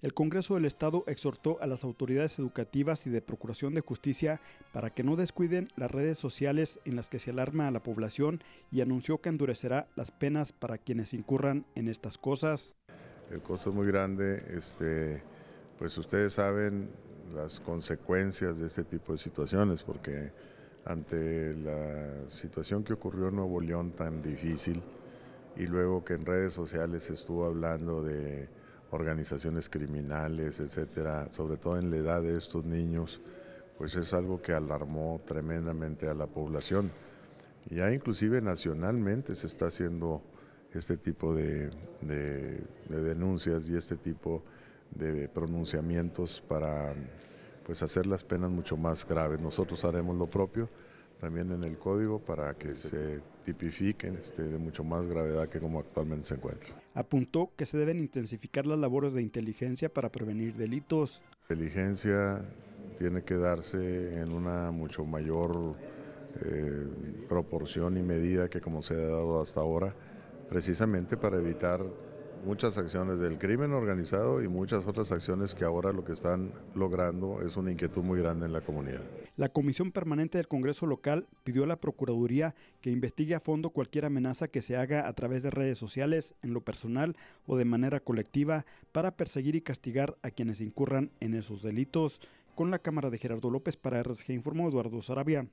El Congreso del Estado exhortó a las autoridades educativas y de Procuración de Justicia para que no descuiden las redes sociales en las que se alarma a la población y anunció que endurecerá las penas para quienes incurran en estas cosas. El costo es muy grande, este, pues ustedes saben las consecuencias de este tipo de situaciones, porque ante la situación que ocurrió en Nuevo León tan difícil y luego que en redes sociales se estuvo hablando de organizaciones criminales, etcétera, sobre todo en la edad de estos niños, pues es algo que alarmó tremendamente a la población. Ya inclusive nacionalmente se está haciendo este tipo de, denuncias y este tipo de pronunciamientos para pues hacer las penas mucho más graves. Nosotros haremos lo propio también en el código para que se tipifiquen este, de mucho más gravedad que como actualmente se encuentra. Apuntó que se deben intensificar las labores de inteligencia para prevenir delitos. inteligencia tiene que darse en una mucho mayor eh, proporción y medida que como se ha dado hasta ahora, precisamente para evitar muchas acciones del crimen organizado y muchas otras acciones que ahora lo que están logrando es una inquietud muy grande en la comunidad. La Comisión Permanente del Congreso Local pidió a la Procuraduría que investigue a fondo cualquier amenaza que se haga a través de redes sociales, en lo personal o de manera colectiva, para perseguir y castigar a quienes incurran en esos delitos. Con la cámara de Gerardo López para RSG informó Eduardo Sarabia.